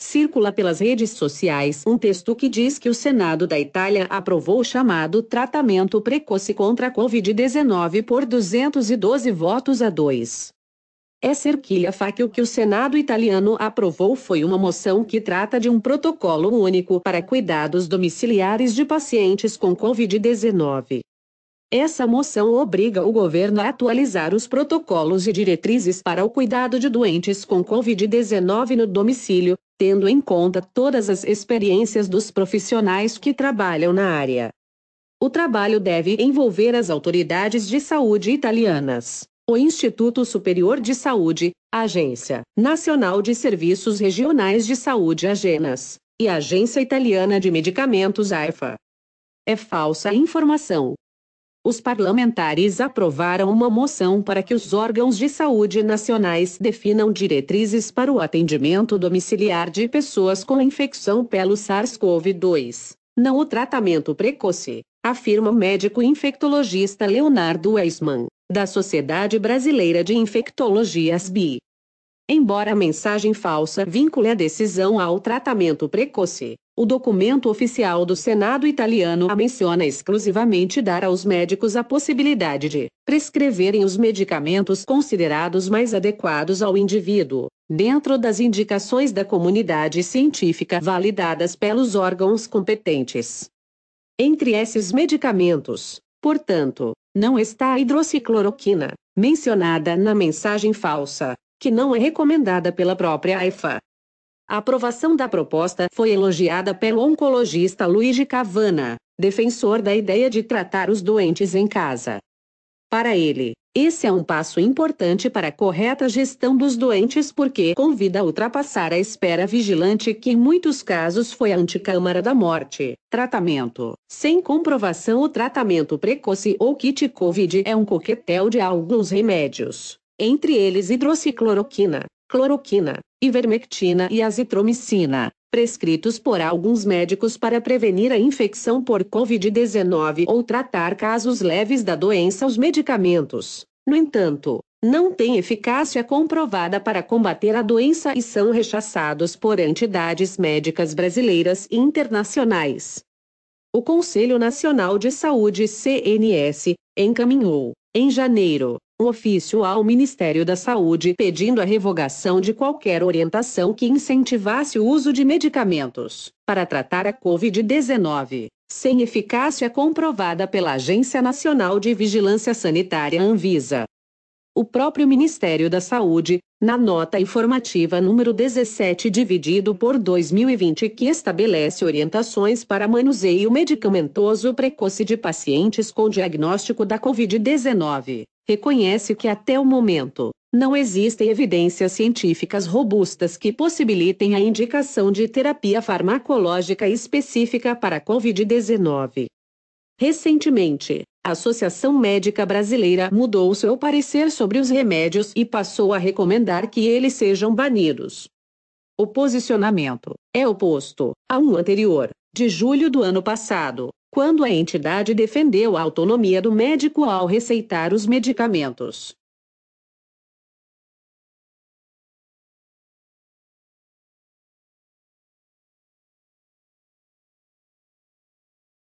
Circula pelas redes sociais um texto que diz que o Senado da Itália aprovou o chamado tratamento precoce contra a Covid-19 por 212 votos a 2. É cerquilha fa que o que o Senado italiano aprovou foi uma moção que trata de um protocolo único para cuidados domiciliares de pacientes com Covid-19. Essa moção obriga o governo a atualizar os protocolos e diretrizes para o cuidado de doentes com Covid-19 no domicílio, tendo em conta todas as experiências dos profissionais que trabalham na área. O trabalho deve envolver as autoridades de saúde italianas, o Instituto Superior de Saúde, a Agência Nacional de Serviços Regionais de Saúde Agenas e a Agência Italiana de Medicamentos AIFA. É falsa informação os parlamentares aprovaram uma moção para que os órgãos de saúde nacionais definam diretrizes para o atendimento domiciliar de pessoas com infecção pelo SARS-CoV-2, não o tratamento precoce, afirma o médico infectologista Leonardo Weisman, da Sociedade Brasileira de Infectologia SBI. Embora a mensagem falsa vincule a decisão ao tratamento precoce, o documento oficial do Senado italiano a menciona exclusivamente dar aos médicos a possibilidade de prescreverem os medicamentos considerados mais adequados ao indivíduo, dentro das indicações da comunidade científica validadas pelos órgãos competentes. Entre esses medicamentos, portanto, não está a hidroxicloroquina, mencionada na mensagem falsa, que não é recomendada pela própria AIFA. A aprovação da proposta foi elogiada pelo oncologista Luigi Cavana, defensor da ideia de tratar os doentes em casa. Para ele, esse é um passo importante para a correta gestão dos doentes porque convida a ultrapassar a espera vigilante que em muitos casos foi a anticâmara da morte. Tratamento. Sem comprovação o tratamento precoce ou kit COVID é um coquetel de alguns remédios, entre eles hidrocicloroquina, cloroquina, ivermectina e azitromicina, prescritos por alguns médicos para prevenir a infecção por Covid-19 ou tratar casos leves da doença. Os medicamentos, no entanto, não têm eficácia comprovada para combater a doença e são rechaçados por entidades médicas brasileiras e internacionais. O Conselho Nacional de Saúde CNS encaminhou, em janeiro, um ofício ao Ministério da Saúde pedindo a revogação de qualquer orientação que incentivasse o uso de medicamentos para tratar a Covid-19, sem eficácia comprovada pela Agência Nacional de Vigilância Sanitária Anvisa. O próprio Ministério da Saúde, na nota informativa número 17 dividido por 2020 que estabelece orientações para manuseio medicamentoso precoce de pacientes com diagnóstico da COVID-19, reconhece que até o momento, não existem evidências científicas robustas que possibilitem a indicação de terapia farmacológica específica para a Covid-19. Recentemente, a Associação Médica Brasileira mudou seu parecer sobre os remédios e passou a recomendar que eles sejam banidos. O posicionamento é oposto a um anterior, de julho do ano passado, quando a entidade defendeu a autonomia do médico ao receitar os medicamentos.